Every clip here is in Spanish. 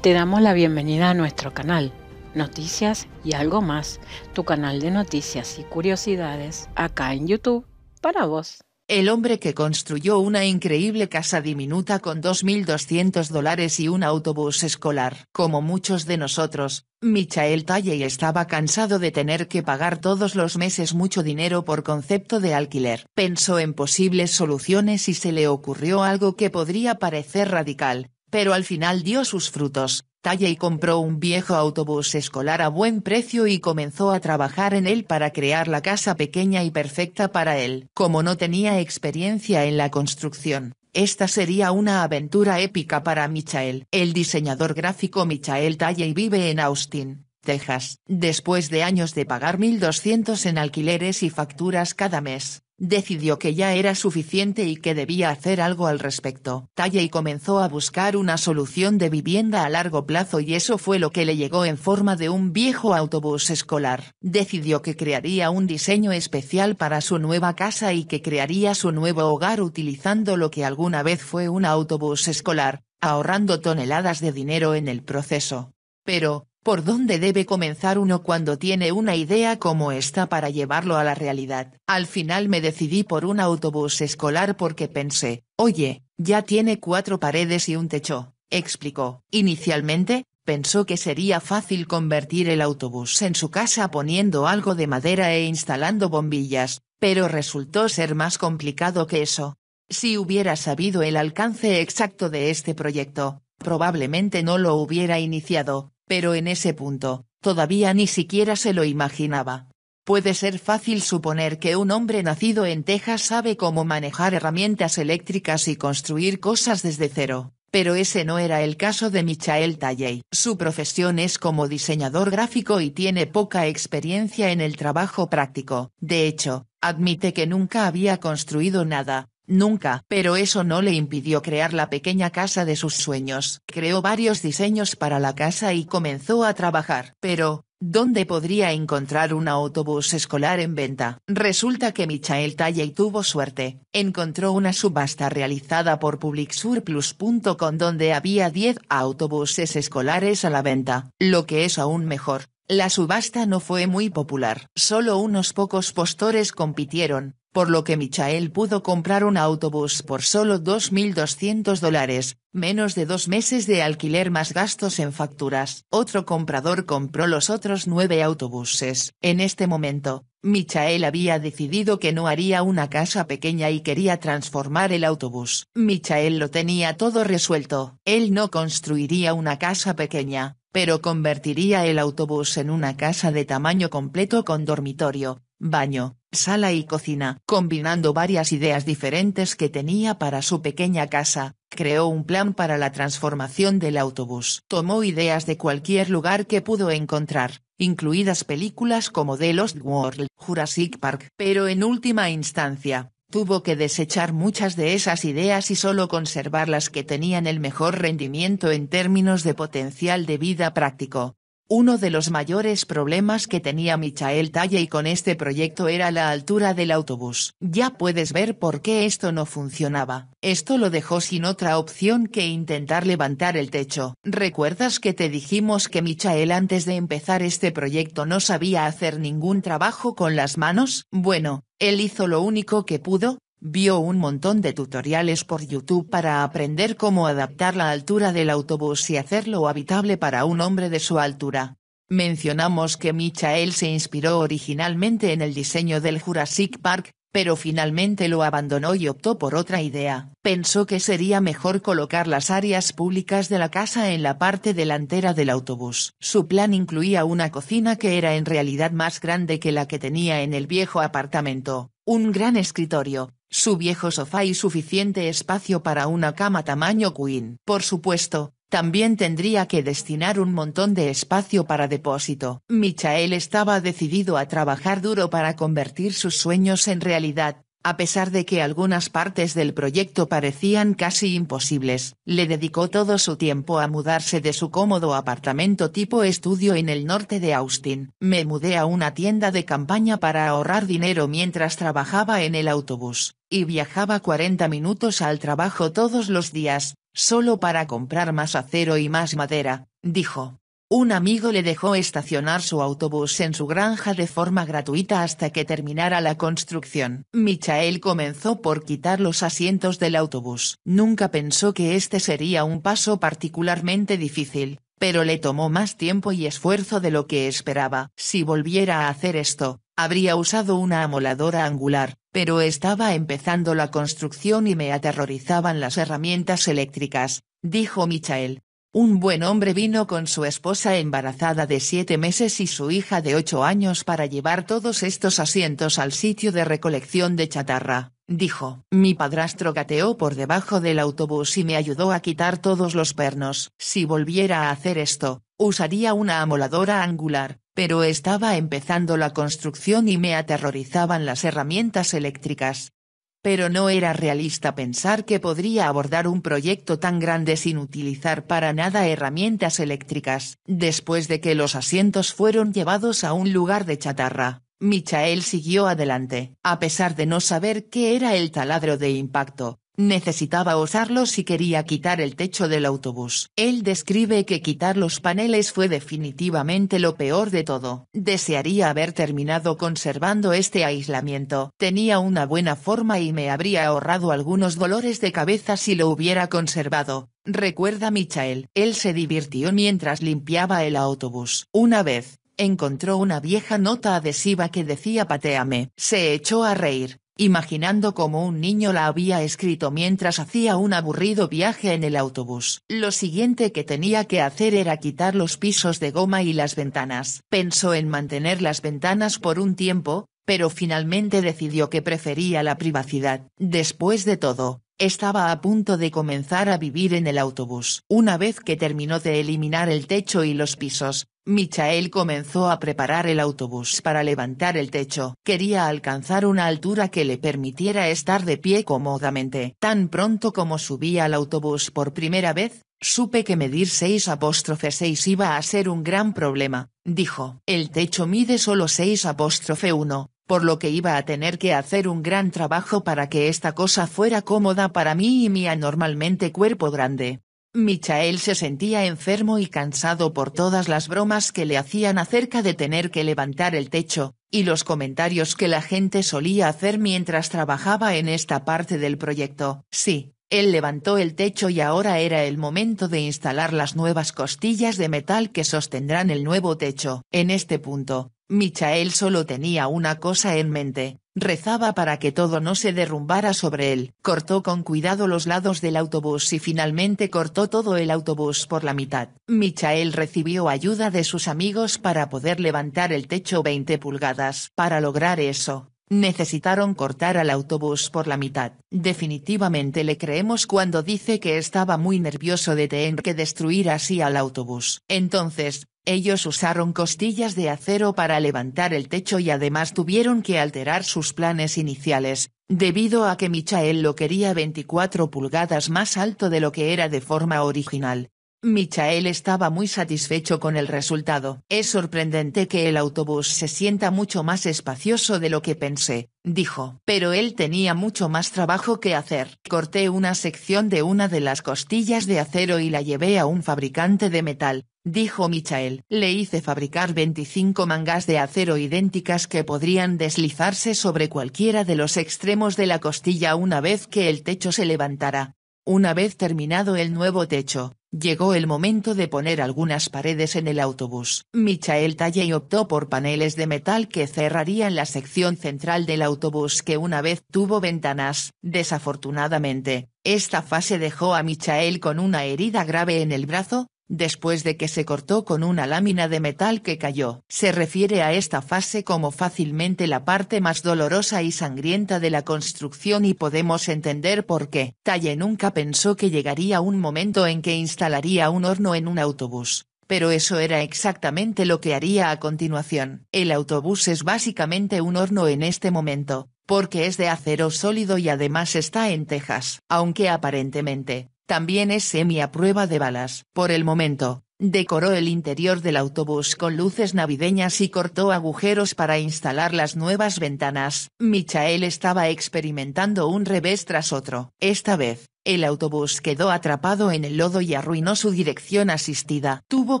Te damos la bienvenida a nuestro canal, Noticias y algo más, tu canal de noticias y curiosidades acá en YouTube para vos. El hombre que construyó una increíble casa diminuta con 2.200 dólares y un autobús escolar. Como muchos de nosotros, Michael Talley estaba cansado de tener que pagar todos los meses mucho dinero por concepto de alquiler. Pensó en posibles soluciones y se le ocurrió algo que podría parecer radical, pero al final dio sus frutos. Talley compró un viejo autobús escolar a buen precio y comenzó a trabajar en él para crear la casa pequeña y perfecta para él. Como no tenía experiencia en la construcción, esta sería una aventura épica para Michael. El diseñador gráfico Michael Talley vive en Austin, Texas. Después de años de pagar 1.200 en alquileres y facturas cada mes, Decidió que ya era suficiente y que debía hacer algo al respecto. Talle y comenzó a buscar una solución de vivienda a largo plazo y eso fue lo que le llegó en forma de un viejo autobús escolar. Decidió que crearía un diseño especial para su nueva casa y que crearía su nuevo hogar utilizando lo que alguna vez fue un autobús escolar, ahorrando toneladas de dinero en el proceso. Pero, por dónde debe comenzar uno cuando tiene una idea como esta para llevarlo a la realidad. Al final me decidí por un autobús escolar porque pensé, oye, ya tiene cuatro paredes y un techo, explicó. Inicialmente, pensó que sería fácil convertir el autobús en su casa poniendo algo de madera e instalando bombillas, pero resultó ser más complicado que eso. Si hubiera sabido el alcance exacto de este proyecto, probablemente no lo hubiera iniciado, pero en ese punto, todavía ni siquiera se lo imaginaba. Puede ser fácil suponer que un hombre nacido en Texas sabe cómo manejar herramientas eléctricas y construir cosas desde cero, pero ese no era el caso de Michael Talley. Su profesión es como diseñador gráfico y tiene poca experiencia en el trabajo práctico. De hecho, admite que nunca había construido nada, nunca. Pero eso no le impidió crear la pequeña casa de sus sueños. Creó varios diseños para la casa y comenzó a trabajar. Pero, ¿Dónde podría encontrar un autobús escolar en venta? Resulta que Michael Talley tuvo suerte. Encontró una subasta realizada por publicsurplus.com donde había 10 autobuses escolares a la venta. Lo que es aún mejor, la subasta no fue muy popular. Solo unos pocos postores compitieron, por lo que Michael pudo comprar un autobús por solo 2.200 dólares, menos de dos meses de alquiler más gastos en facturas. Otro comprador compró los otros nueve autobuses. En este momento, Michael había decidido que no haría una casa pequeña y quería transformar el autobús. Michael lo tenía todo resuelto. Él no construiría una casa pequeña, pero convertiría el autobús en una casa de tamaño completo con dormitorio, baño, sala y cocina. Combinando varias ideas diferentes que tenía para su pequeña casa, creó un plan para la transformación del autobús. Tomó ideas de cualquier lugar que pudo encontrar, incluidas películas como The Lost World, Jurassic Park, pero en última instancia, tuvo que desechar muchas de esas ideas y solo conservar las que tenían el mejor rendimiento en términos de potencial de vida práctico. Uno de los mayores problemas que tenía Michael Talle con este proyecto era la altura del autobús. Ya puedes ver por qué esto no funcionaba. Esto lo dejó sin otra opción que intentar levantar el techo. ¿Recuerdas que te dijimos que Michael antes de empezar este proyecto no sabía hacer ningún trabajo con las manos? Bueno, él hizo lo único que pudo, Vio un montón de tutoriales por YouTube para aprender cómo adaptar la altura del autobús y hacerlo habitable para un hombre de su altura. Mencionamos que Michael se inspiró originalmente en el diseño del Jurassic Park, pero finalmente lo abandonó y optó por otra idea. Pensó que sería mejor colocar las áreas públicas de la casa en la parte delantera del autobús. Su plan incluía una cocina que era en realidad más grande que la que tenía en el viejo apartamento, un gran escritorio, su viejo sofá y suficiente espacio para una cama tamaño queen. Por supuesto, también tendría que destinar un montón de espacio para depósito. Michael estaba decidido a trabajar duro para convertir sus sueños en realidad, a pesar de que algunas partes del proyecto parecían casi imposibles, le dedicó todo su tiempo a mudarse de su cómodo apartamento tipo estudio en el norte de Austin. Me mudé a una tienda de campaña para ahorrar dinero mientras trabajaba en el autobús, y viajaba 40 minutos al trabajo todos los días, solo para comprar más acero y más madera, dijo. Un amigo le dejó estacionar su autobús en su granja de forma gratuita hasta que terminara la construcción. Michael comenzó por quitar los asientos del autobús. Nunca pensó que este sería un paso particularmente difícil, pero le tomó más tiempo y esfuerzo de lo que esperaba. Si volviera a hacer esto, habría usado una amoladora angular, pero estaba empezando la construcción y me aterrorizaban las herramientas eléctricas, dijo Michael un buen hombre vino con su esposa embarazada de siete meses y su hija de ocho años para llevar todos estos asientos al sitio de recolección de chatarra, dijo. Mi padrastro gateó por debajo del autobús y me ayudó a quitar todos los pernos. Si volviera a hacer esto, usaría una amoladora angular, pero estaba empezando la construcción y me aterrorizaban las herramientas eléctricas pero no era realista pensar que podría abordar un proyecto tan grande sin utilizar para nada herramientas eléctricas. Después de que los asientos fueron llevados a un lugar de chatarra, Michael siguió adelante, a pesar de no saber qué era el taladro de impacto, Necesitaba usarlos si quería quitar el techo del autobús. Él describe que quitar los paneles fue definitivamente lo peor de todo. Desearía haber terminado conservando este aislamiento. Tenía una buena forma y me habría ahorrado algunos dolores de cabeza si lo hubiera conservado. Recuerda Michael. Él se divirtió mientras limpiaba el autobús. Una vez, encontró una vieja nota adhesiva que decía pateame. Se echó a reír imaginando como un niño la había escrito mientras hacía un aburrido viaje en el autobús. Lo siguiente que tenía que hacer era quitar los pisos de goma y las ventanas. Pensó en mantener las ventanas por un tiempo, pero finalmente decidió que prefería la privacidad. Después de todo, estaba a punto de comenzar a vivir en el autobús. Una vez que terminó de eliminar el techo y los pisos, Michael comenzó a preparar el autobús para levantar el techo. Quería alcanzar una altura que le permitiera estar de pie cómodamente. Tan pronto como subía al autobús por primera vez, supe que medir 6 apóstrofe 6 iba a ser un gran problema, dijo. El techo mide solo 6 apóstrofe 1, por lo que iba a tener que hacer un gran trabajo para que esta cosa fuera cómoda para mí y mi anormalmente cuerpo grande. Michael se sentía enfermo y cansado por todas las bromas que le hacían acerca de tener que levantar el techo, y los comentarios que la gente solía hacer mientras trabajaba en esta parte del proyecto. Sí, él levantó el techo y ahora era el momento de instalar las nuevas costillas de metal que sostendrán el nuevo techo. En este punto, Michael solo tenía una cosa en mente, rezaba para que todo no se derrumbara sobre él. Cortó con cuidado los lados del autobús y finalmente cortó todo el autobús por la mitad. Michael recibió ayuda de sus amigos para poder levantar el techo 20 pulgadas. Para lograr eso, necesitaron cortar al autobús por la mitad. Definitivamente le creemos cuando dice que estaba muy nervioso de tener que destruir así al autobús. Entonces, ellos usaron costillas de acero para levantar el techo y además tuvieron que alterar sus planes iniciales, debido a que Michael lo quería 24 pulgadas más alto de lo que era de forma original. Michael estaba muy satisfecho con el resultado. Es sorprendente que el autobús se sienta mucho más espacioso de lo que pensé, dijo. Pero él tenía mucho más trabajo que hacer. Corté una sección de una de las costillas de acero y la llevé a un fabricante de metal, dijo Michael. Le hice fabricar 25 mangas de acero idénticas que podrían deslizarse sobre cualquiera de los extremos de la costilla una vez que el techo se levantara. Una vez terminado el nuevo techo, Llegó el momento de poner algunas paredes en el autobús. Michael Talley optó por paneles de metal que cerrarían la sección central del autobús que una vez tuvo ventanas. Desafortunadamente, esta fase dejó a Michael con una herida grave en el brazo, después de que se cortó con una lámina de metal que cayó. Se refiere a esta fase como fácilmente la parte más dolorosa y sangrienta de la construcción y podemos entender por qué. Talle nunca pensó que llegaría un momento en que instalaría un horno en un autobús. Pero eso era exactamente lo que haría a continuación. El autobús es básicamente un horno en este momento, porque es de acero sólido y además está en Texas. Aunque aparentemente, también es semi a prueba de balas. Por el momento, decoró el interior del autobús con luces navideñas y cortó agujeros para instalar las nuevas ventanas. Michael estaba experimentando un revés tras otro. Esta vez, el autobús quedó atrapado en el lodo y arruinó su dirección asistida. Tuvo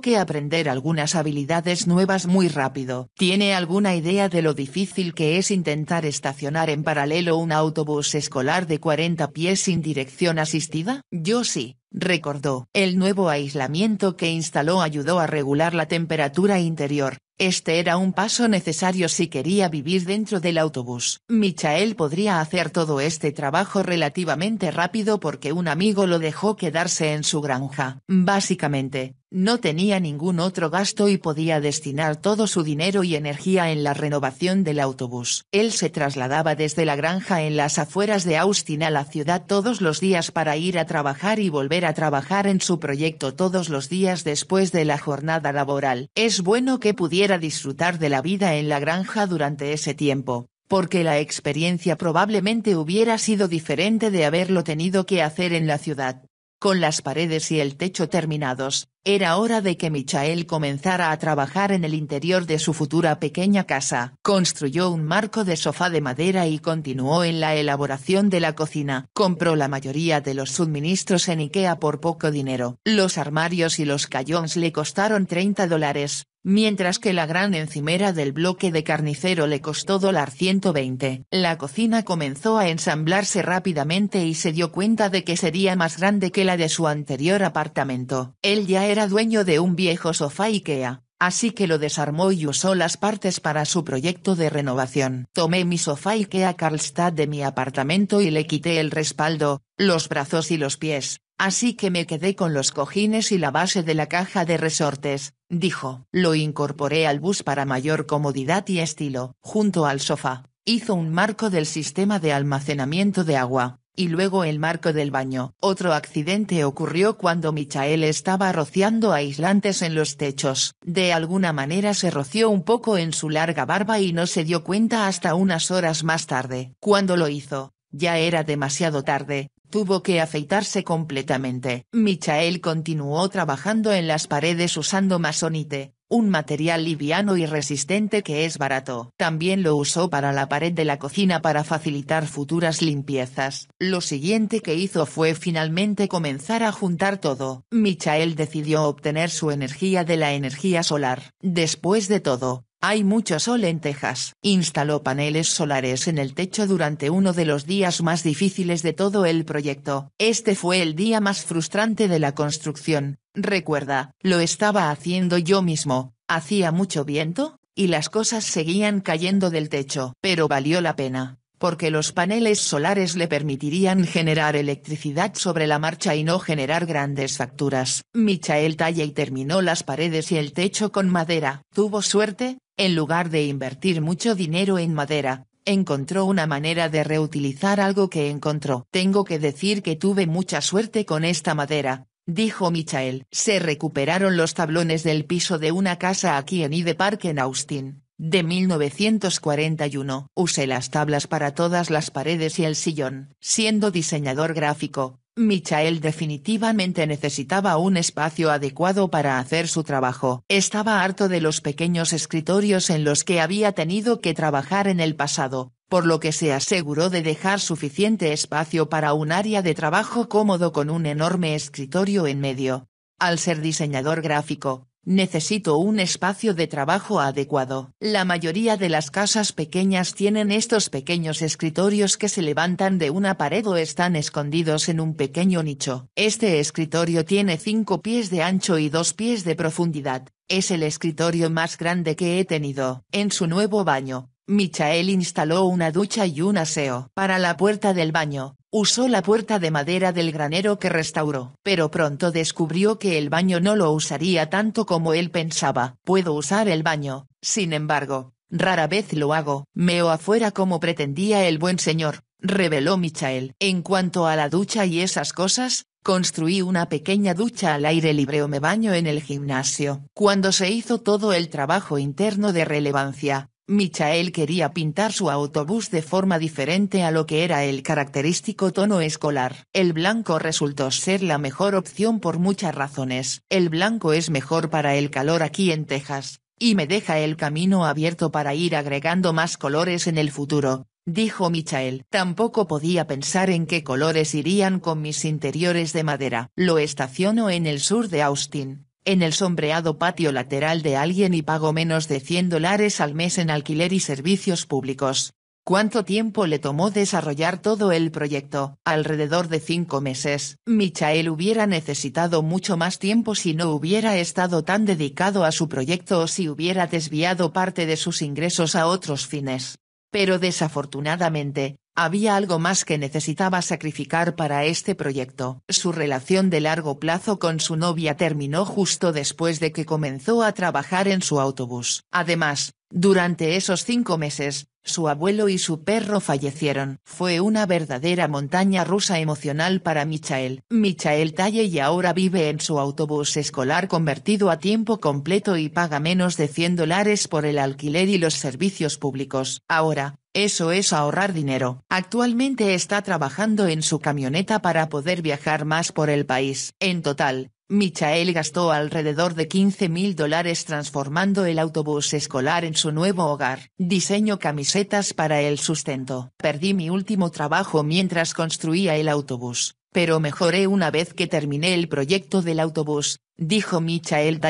que aprender algunas habilidades nuevas muy rápido. ¿Tiene alguna idea de lo difícil que es intentar estacionar en paralelo un autobús escolar de 40 pies sin dirección asistida? Yo sí, recordó. El nuevo aislamiento que instaló ayudó a regular la temperatura interior, este era un paso necesario si quería vivir dentro del autobús. Michael podría hacer todo este trabajo relativamente rápido porque un amigo lo dejó quedarse en su granja. Básicamente, no tenía ningún otro gasto y podía destinar todo su dinero y energía en la renovación del autobús. Él se trasladaba desde la granja en las afueras de Austin a la ciudad todos los días para ir a trabajar y volver a trabajar en su proyecto todos los días después de la jornada laboral. Es bueno que pudiera disfrutar de la vida en la granja durante ese tiempo porque la experiencia probablemente hubiera sido diferente de haberlo tenido que hacer en la ciudad. Con las paredes y el techo terminados, era hora de que Michael comenzara a trabajar en el interior de su futura pequeña casa. Construyó un marco de sofá de madera y continuó en la elaboración de la cocina. Compró la mayoría de los suministros en Ikea por poco dinero. Los armarios y los cajones le costaron 30 dólares, mientras que la gran encimera del bloque de carnicero le costó dólar $120. La cocina comenzó a ensamblarse rápidamente y se dio cuenta de que sería más grande que la de su anterior apartamento. Él ya era dueño de un viejo sofá Ikea. Así que lo desarmó y usó las partes para su proyecto de renovación. Tomé mi sofá Ikea Carlstad de mi apartamento y le quité el respaldo, los brazos y los pies, Así que me quedé con los cojines y la base de la caja de resortes, dijo. Lo incorporé al bus para mayor comodidad y estilo, junto al sofá. Hizo un marco del sistema de almacenamiento de agua, y luego el marco del baño. Otro accidente ocurrió cuando Michael estaba rociando aislantes en los techos. De alguna manera se roció un poco en su larga barba y no se dio cuenta hasta unas horas más tarde. Cuando lo hizo, ya era demasiado tarde, Tuvo que afeitarse completamente. Michael continuó trabajando en las paredes usando masonite, un material liviano y resistente que es barato. También lo usó para la pared de la cocina para facilitar futuras limpiezas. Lo siguiente que hizo fue finalmente comenzar a juntar todo. Michael decidió obtener su energía de la energía solar. Después de todo, hay mucho sol en Texas. Instaló paneles solares en el techo durante uno de los días más difíciles de todo el proyecto. Este fue el día más frustrante de la construcción. Recuerda, lo estaba haciendo yo mismo, hacía mucho viento, y las cosas seguían cayendo del techo. Pero valió la pena porque los paneles solares le permitirían generar electricidad sobre la marcha y no generar grandes facturas. Michael talla y terminó las paredes y el techo con madera. Tuvo suerte, en lugar de invertir mucho dinero en madera, encontró una manera de reutilizar algo que encontró. Tengo que decir que tuve mucha suerte con esta madera, dijo Michael. Se recuperaron los tablones del piso de una casa aquí en Hyde Park en Austin de 1941. Usé las tablas para todas las paredes y el sillón. Siendo diseñador gráfico, Michael definitivamente necesitaba un espacio adecuado para hacer su trabajo. Estaba harto de los pequeños escritorios en los que había tenido que trabajar en el pasado, por lo que se aseguró de dejar suficiente espacio para un área de trabajo cómodo con un enorme escritorio en medio. Al ser diseñador gráfico, Necesito un espacio de trabajo adecuado. La mayoría de las casas pequeñas tienen estos pequeños escritorios que se levantan de una pared o están escondidos en un pequeño nicho. Este escritorio tiene 5 pies de ancho y 2 pies de profundidad. Es el escritorio más grande que he tenido. En su nuevo baño, Michael instaló una ducha y un aseo. Para la puerta del baño, usó la puerta de madera del granero que restauró, pero pronto descubrió que el baño no lo usaría tanto como él pensaba. Puedo usar el baño, sin embargo, rara vez lo hago. Meo afuera como pretendía el buen señor, reveló Michael. En cuanto a la ducha y esas cosas, construí una pequeña ducha al aire libre o me baño en el gimnasio. Cuando se hizo todo el trabajo interno de relevancia, Michael quería pintar su autobús de forma diferente a lo que era el característico tono escolar. El blanco resultó ser la mejor opción por muchas razones. El blanco es mejor para el calor aquí en Texas, y me deja el camino abierto para ir agregando más colores en el futuro, dijo Michael. Tampoco podía pensar en qué colores irían con mis interiores de madera. Lo estaciono en el sur de Austin, en el sombreado patio lateral de alguien y pago menos de 100 dólares al mes en alquiler y servicios públicos. ¿Cuánto tiempo le tomó desarrollar todo el proyecto? Alrededor de cinco meses. Michael hubiera necesitado mucho más tiempo si no hubiera estado tan dedicado a su proyecto o si hubiera desviado parte de sus ingresos a otros fines. Pero desafortunadamente, había algo más que necesitaba sacrificar para este proyecto. Su relación de largo plazo con su novia terminó justo después de que comenzó a trabajar en su autobús. Además, durante esos cinco meses, su abuelo y su perro fallecieron. Fue una verdadera montaña rusa emocional para Michael. Michael Talle y ahora vive en su autobús escolar convertido a tiempo completo y paga menos de 100 dólares por el alquiler y los servicios públicos. Ahora, eso es ahorrar dinero. Actualmente está trabajando en su camioneta para poder viajar más por el país. En total, Michael gastó alrededor de 15 mil dólares transformando el autobús escolar en su nuevo hogar. Diseño camisetas para el sustento. Perdí mi último trabajo mientras construía el autobús, pero mejoré una vez que terminé el proyecto del autobús, dijo Michael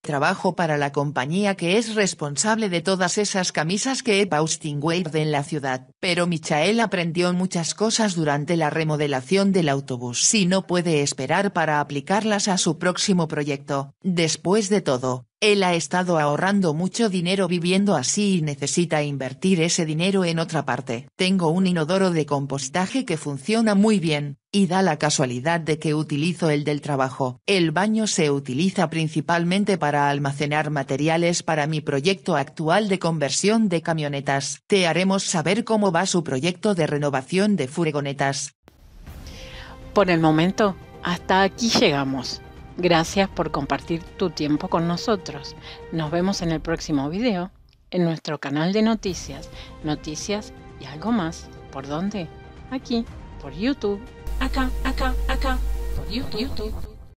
Trabajo para la compañía que es responsable de todas esas camisas que he Austin en la ciudad. Pero Michael aprendió muchas cosas durante la remodelación del autobús si no puede esperar para aplicarlas a su próximo proyecto. Después de todo, él ha estado ahorrando mucho dinero viviendo así y necesita invertir ese dinero en otra parte. Tengo un inodoro de compostaje que funciona muy bien, y da la casualidad de que utilizo el del trabajo. El baño se utiliza principalmente para almacenar materiales para mi proyecto actual de conversión de camionetas. Te haremos saber cómo va su proyecto de renovación de furgonetas. Por el momento, hasta aquí llegamos. Gracias por compartir tu tiempo con nosotros. Nos vemos en el próximo video, en nuestro canal de noticias, noticias y algo más. ¿Por dónde? Aquí, por YouTube. AK, AK, AK, YouTube. YouTube.